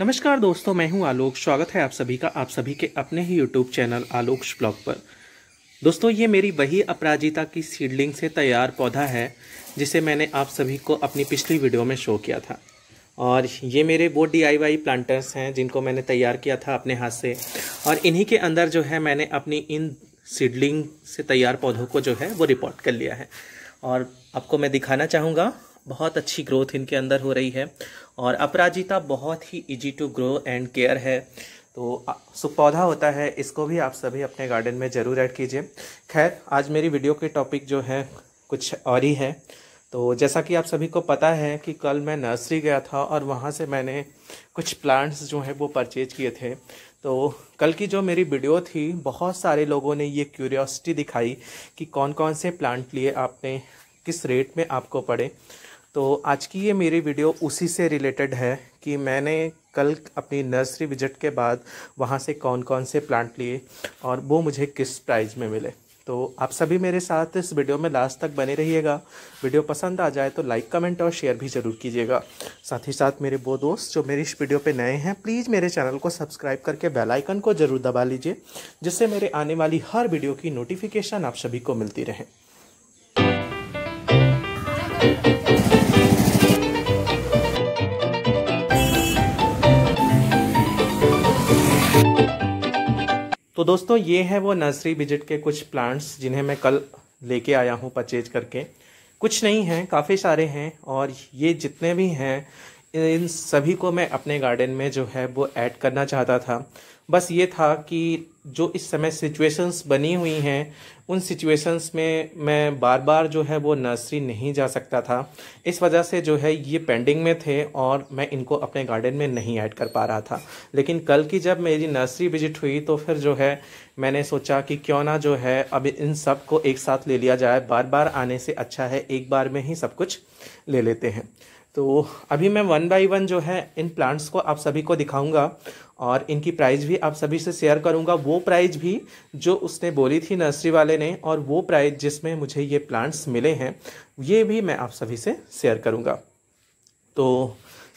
नमस्कार दोस्तों मैं हूं आलोक स्वागत है आप सभी का आप सभी के अपने ही यूट्यूब चैनल आलोक ब्लॉग पर दोस्तों ये मेरी वही अपराजिता की सीडलिंग से तैयार पौधा है जिसे मैंने आप सभी को अपनी पिछली वीडियो में शो किया था और ये मेरे वो डी प्लांटर्स हैं जिनको मैंने तैयार किया था अपने हाथ से और इन्हीं के अंदर जो है मैंने अपनी इन सीडलिंग से तैयार पौधों को जो है वो रिपोर्ट कर लिया है और आपको मैं दिखाना चाहूँगा बहुत अच्छी ग्रोथ इनके अंदर हो रही है और अपराजिता बहुत ही easy to grow and care है तो सुख पौधा होता है इसको भी आप सभी अपने गार्डन में ज़रूर ऐड कीजिए खैर आज मेरी वीडियो के टॉपिक जो है कुछ और ही है तो जैसा कि आप सभी को पता है कि कल मैं नर्सरी गया था और वहाँ से मैंने कुछ प्लांट्स जो है वो परचेज किए थे तो कल की जो मेरी वीडियो थी बहुत सारे लोगों ने ये क्यूरियोसिटी दिखाई कि कौन कौन से प्लांट लिए आपने किस रेट में आपको पड़े तो आज की ये मेरी वीडियो उसी से रिलेटेड है कि मैंने कल अपनी नर्सरी विजिट के बाद वहाँ से कौन कौन से प्लांट लिए और वो मुझे किस प्राइस में मिले तो आप सभी मेरे साथ इस वीडियो में लास्ट तक बने रहिएगा वीडियो पसंद आ जाए तो लाइक कमेंट और शेयर भी ज़रूर कीजिएगा साथ ही साथ मेरे वो दोस्त जो मेरी इस वीडियो पे नए हैं प्लीज़ मेरे चैनल को सब्सक्राइब करके बेल आइकन को ज़रूर दबा लीजिए जिससे मेरे आने वाली हर वीडियो की नोटिफिकेशन आप सभी को मिलती रहे दोस्तों ये है वो नर्सरी विजिट के कुछ प्लांट्स जिन्हें मैं कल लेके आया हूँ परचेज करके कुछ नहीं हैं काफ़ी सारे हैं और ये जितने भी हैं इन सभी को मैं अपने गार्डन में जो है वो ऐड करना चाहता था बस ये था कि जो इस समय सिचुएशंस बनी हुई हैं उन सिचुएशंस में मैं बार बार जो है वो नर्सरी नहीं जा सकता था इस वजह से जो है ये पेंडिंग में थे और मैं इनको अपने गार्डन में नहीं ऐड कर पा रहा था लेकिन कल की जब मेरी नर्सरी विजिट हुई तो फिर जो है मैंने सोचा कि क्यों ना जो है अब इन सब को एक साथ ले लिया जाए बार बार आने से अच्छा है एक बार में ही सब कुछ ले लेते हैं तो अभी मैं वन बाय वन जो है इन प्लांट्स को आप सभी को दिखाऊंगा और इनकी प्राइस भी आप सभी से शेयर करूंगा वो प्राइस भी जो उसने बोली थी नर्सरी वाले ने और वो प्राइस जिसमें मुझे ये प्लांट्स मिले हैं ये भी मैं आप सभी से शेयर करूंगा तो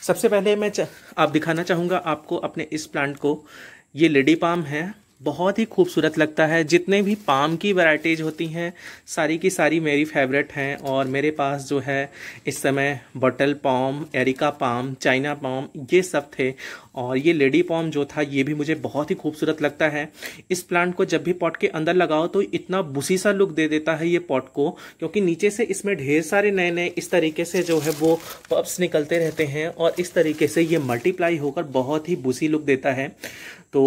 सबसे पहले मैं आप दिखाना चाहूँगा आपको अपने इस प्लांट को ये लेडी पाम है बहुत ही खूबसूरत लगता है जितने भी पाम की वैराइटीज़ होती हैं सारी की सारी मेरी फेवरेट हैं और मेरे पास जो है इस समय bottle palm areca palm China palm ये सब थे और ये लेडी पाम जो था ये भी मुझे बहुत ही खूबसूरत लगता है इस प्लांट को जब भी पॉट के अंदर लगाओ तो इतना बुसी सा लुक दे देता है ये पॉट को क्योंकि नीचे से इसमें ढेर सारे नए नए इस तरीके से जो है वो पप्स निकलते रहते हैं और इस तरीके से ये मल्टीप्लाई होकर बहुत ही बुसी लुक देता है तो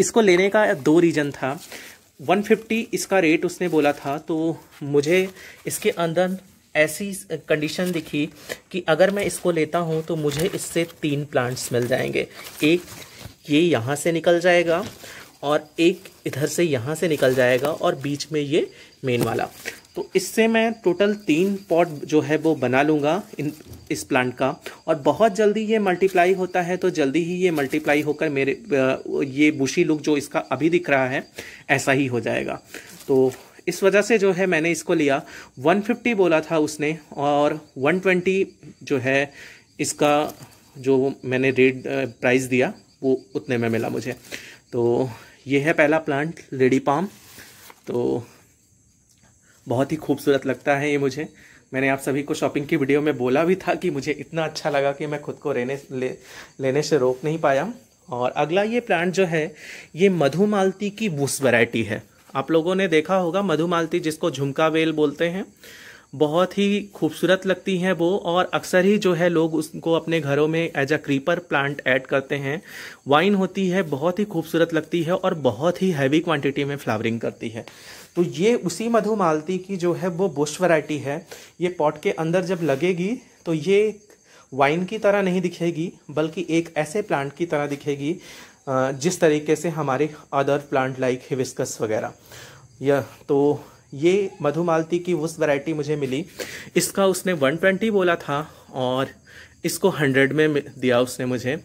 इसको लेने का दो रीज़न था 150 इसका रेट उसने बोला था तो मुझे इसके अंदर ऐसी कंडीशन दिखी कि अगर मैं इसको लेता हूँ तो मुझे इससे तीन प्लांट्स मिल जाएंगे एक ये यहाँ से निकल जाएगा और एक इधर से यहाँ से निकल जाएगा और बीच में ये मेन वाला तो इससे मैं टोटल तीन पॉट जो है वो बना लूँगा इन इस प्लांट का और बहुत जल्दी ये मल्टीप्लाई होता है तो जल्दी ही ये मल्टीप्लाई होकर मेरे ये बुशी लुक जो इसका अभी दिख रहा है ऐसा ही हो जाएगा तो इस वजह से जो है मैंने इसको लिया 150 बोला था उसने और 120 जो है इसका जो मैंने रेट प्राइस दिया वो उतने में मिला मुझे तो ये है पहला प्लांट लेडी पाम तो बहुत ही खूबसूरत लगता है ये मुझे मैंने आप सभी को शॉपिंग की वीडियो में बोला भी था कि मुझे इतना अच्छा लगा कि मैं खुद को रहने ले, लेने से रोक नहीं पाया और अगला ये प्लांट जो है ये मधुमालती की वुस वैरायटी है आप लोगों ने देखा होगा मधुमालती जिसको झुमका वेल बोलते हैं बहुत ही खूबसूरत लगती हैं वो और अक्सर ही जो है लोग उसको अपने घरों में as a creeper plant add करते हैं वाइन होती है बहुत ही खूबसूरत लगती है और बहुत ही हैवी क्वांटिटी में फ्लावरिंग करती है तो ये उसी मधुमालती की जो है वो बुश वैरायटी है ये पॉट के अंदर जब लगेगी तो ये वाइन की तरह नहीं दिखेगी बल्कि एक ऐसे प्लांट की तरह दिखेगी जिस तरीके से हमारे अदर प्लांट लाइक हिविस्कस वगैरह यह तो ये मधुमालती की उस वैरायटी मुझे मिली इसका उसने 120 बोला था और इसको 100 में दिया उसने मुझे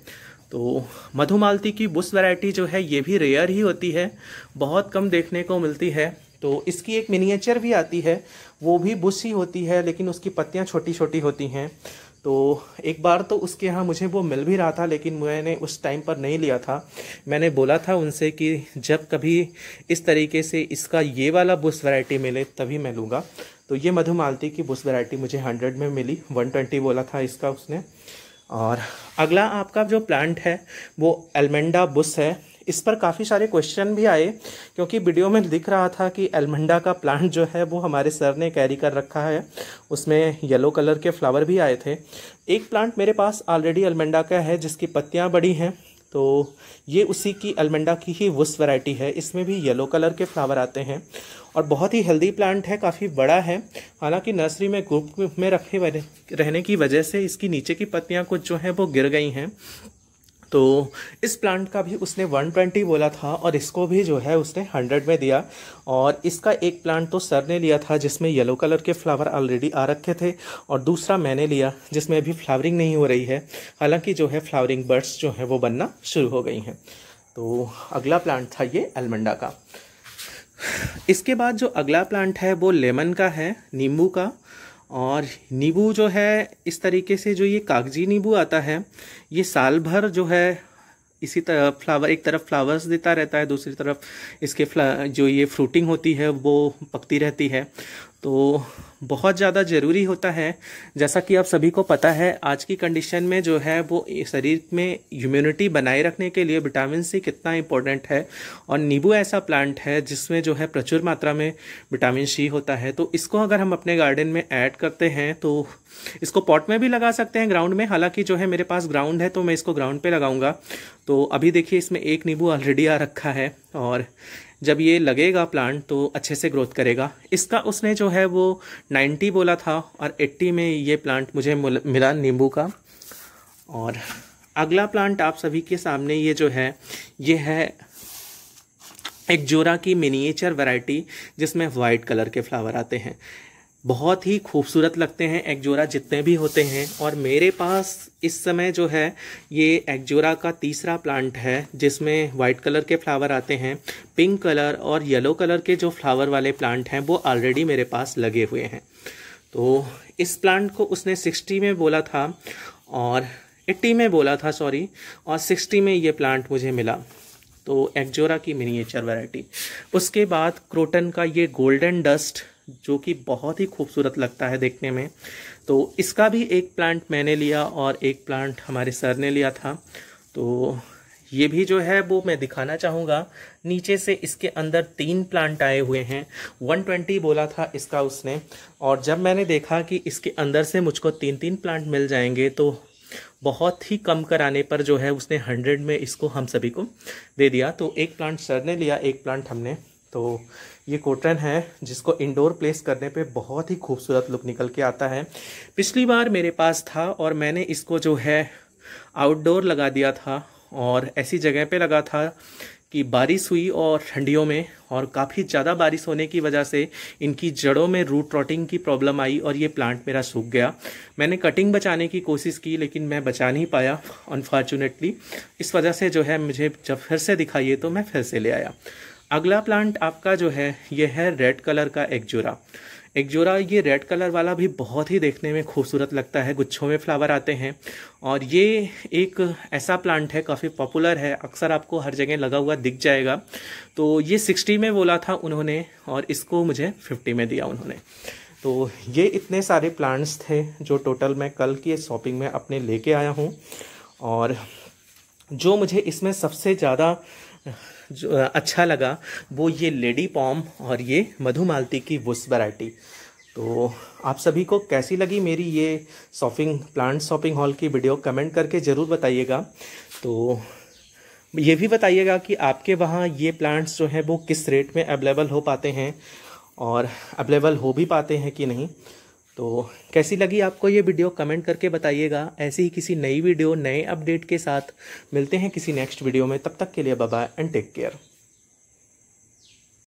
तो मधुमालती की बुश वैरायटी जो है ये भी रेयर ही होती है बहुत कम देखने को मिलती है तो इसकी एक मिनिएचर भी आती है वो भी बुश ही होती है लेकिन उसकी पत्तियाँ छोटी छोटी होती हैं तो एक बार तो उसके यहाँ मुझे वो मिल भी रहा था लेकिन मैंने उस टाइम पर नहीं लिया था मैंने बोला था उनसे कि जब कभी इस तरीके से इसका ये वाला बुश वैरायटी मिले तभी मैं लूँगा तो ये मधुमालती की बुश वैरायटी मुझे हंड्रेड में मिली वन ट्वेंटी बोला था इसका उसने और अगला आपका जो प्लांट है वो एलमेंडा बुश है इस पर काफ़ी सारे क्वेश्चन भी आए क्योंकि वीडियो में दिख रहा था कि एलमंडा का प्लांट जो है वो हमारे सर ने कैरी कर रखा है उसमें येलो कलर के फ्लावर भी आए थे एक प्लांट मेरे पास ऑलरेडी एलमंडा का है जिसकी पत्तियाँ बड़ी हैं तो ये उसी की अलमंडा की ही वुस वैरायटी है इसमें भी येलो कलर के फ्लावर आते हैं और बहुत ही हेल्दी प्लांट है काफ़ी बड़ा है हालांकि नर्सरी में ग्रुप में रखे रहने की वजह से इसकी नीचे की पत्तियां कुछ जो हैं वो गिर गई हैं तो इस प्लांट का भी उसने 120 बोला था और इसको भी जो है उसने 100 में दिया और इसका एक प्लांट तो सर ने लिया था जिसमें येलो कलर के फ्लावर ऑलरेडी आ रखे थे और दूसरा मैंने लिया जिसमें अभी फ्लावरिंग नहीं हो रही है हालांकि जो है फ्लावरिंग बर्ड्स जो है वो बनना शुरू हो गई हैं तो अगला प्लांट था ये एलमंडा का इसके बाद जो अगला प्लांट है वो लेमन का है नींबू का और नींबू जो है इस तरीके से जो ये कागजी नींबू आता है ये साल भर जो है इसी तरह फ्लावर एक तरफ फ्लावर्स देता रहता है दूसरी तरफ इसके फ्ला जो ये फ्रूटिंग होती है वो पकती रहती है तो बहुत ज़्यादा ज़रूरी होता है जैसा कि आप सभी को पता है आज की कंडीशन में जो है वो शरीर में इम्यूनिटी बनाए रखने के लिए विटामिन सी कितना इम्पोर्टेंट है और नींबू ऐसा प्लांट है जिसमें जो है प्रचुर मात्रा में विटामिन सी होता है तो इसको अगर हम अपने गार्डन में ऐड करते हैं तो इसको पॉट में भी लगा सकते हैं ग्राउंड में हालाँकि जो है मेरे पास ग्राउंड है तो मैं इसको ग्राउंड पर लगाऊंगा तो अभी देखिए इसमें एक नींबू ऑलरेडी आ रखा है और जब ये लगेगा प्लांट तो अच्छे से ग्रोथ करेगा इसका उसने जो है वो 90 बोला था और 80 में ये प्लांट मुझे मिला नींबू का और अगला प्लांट आप सभी के सामने ये जो है ये है एक जोरा की मिनिएचर वैरायटी जिसमें वाइट कलर के फ्लावर आते हैं बहुत ही खूबसूरत लगते हैं एक्जोरा जितने भी होते हैं और मेरे पास इस समय जो है ये एक्जोरा का तीसरा प्लांट है जिसमें वाइट कलर के फ्लावर आते हैं पिंक कलर और येलो कलर के जो फ्लावर वाले प्लांट हैं वो ऑलरेडी मेरे पास लगे हुए हैं तो इस प्लांट को उसने सिक्सटी में बोला था और एट्टी में बोला था सॉरी और सिक्सटी में ये प्लांट मुझे मिला तो एक्जोरा की मिनिएचर वैरायटी उसके बाद क्रोटन का ये गोल्डन डस्ट जो कि बहुत ही खूबसूरत लगता है देखने में तो इसका भी एक प्लांट मैंने लिया और एक प्लांट हमारे सर ने लिया था तो ये भी जो है वो मैं दिखाना चाहूँगा नीचे से इसके अंदर तीन प्लांट आए हुए हैं 120 बोला था इसका उसने और जब मैंने देखा कि इसके अंदर से मुझको तीन तीन प्लांट मिल जाएंगे तो बहुत ही कम कराने पर जो है उसने हंड्रेड में इसको हम सभी को दे दिया तो एक प्लांट सर ने लिया एक प्लांट हमने तो ये कोटन है जिसको इंडोर प्लेस करने पे बहुत ही खूबसूरत लुक निकल के आता है पिछली बार मेरे पास था और मैंने इसको जो है आउटडोर लगा दिया था और ऐसी जगह पे लगा था कि बारिश हुई और ठंडियों में और काफ़ी ज़्यादा बारिश होने की वजह से इनकी जड़ों में रूट रोटिंग की प्रॉब्लम आई और ये प्लांट मेरा सूख गया मैंने कटिंग बचाने की कोशिश की लेकिन मैं बचा नहीं पाया अनफॉर्चुनेटली इस वजह से जो है मुझे जब फिर से दिखाइए तो मैं फिर से ले आया अगला प्लांट आपका जो है ये है रेड कलर का एक्जोरा एक्जोरा ये रेड कलर वाला भी बहुत ही देखने में खूबसूरत लगता है गुच्छों में फ्लावर आते हैं और ये एक ऐसा प्लांट है काफ़ी पॉपुलर है अक्सर आपको हर जगह लगा हुआ दिख जाएगा तो ये सिक्सटी में बोला था उन्होंने और इसको मुझे फिफ्टी में दिया उन्होंने तो ये इतने सारे प्लांट्स थे जो टोटल मैं कल की शॉपिंग में अपने लेके आया हूँ और जो मुझे इसमें सबसे ज़्यादा जो अच्छा लगा वो ये लेडी पॉम और ये मधुमालती की वुस वैरायटी तो आप सभी को कैसी लगी मेरी ये शॉपिंग प्लांट शॉपिंग हॉल की वीडियो कमेंट करके ज़रूर बताइएगा तो ये भी बताइएगा कि आपके वहाँ ये प्लांट्स जो हैं वो किस रेट में अवेलेबल हो पाते हैं और अवेलेबल हो भी पाते हैं कि नहीं तो कैसी लगी आपको ये वीडियो कमेंट करके बताइएगा ऐसी ही किसी नई वीडियो नए अपडेट के साथ मिलते हैं किसी नेक्स्ट वीडियो में तब तक के लिए बाय एंड टेक केयर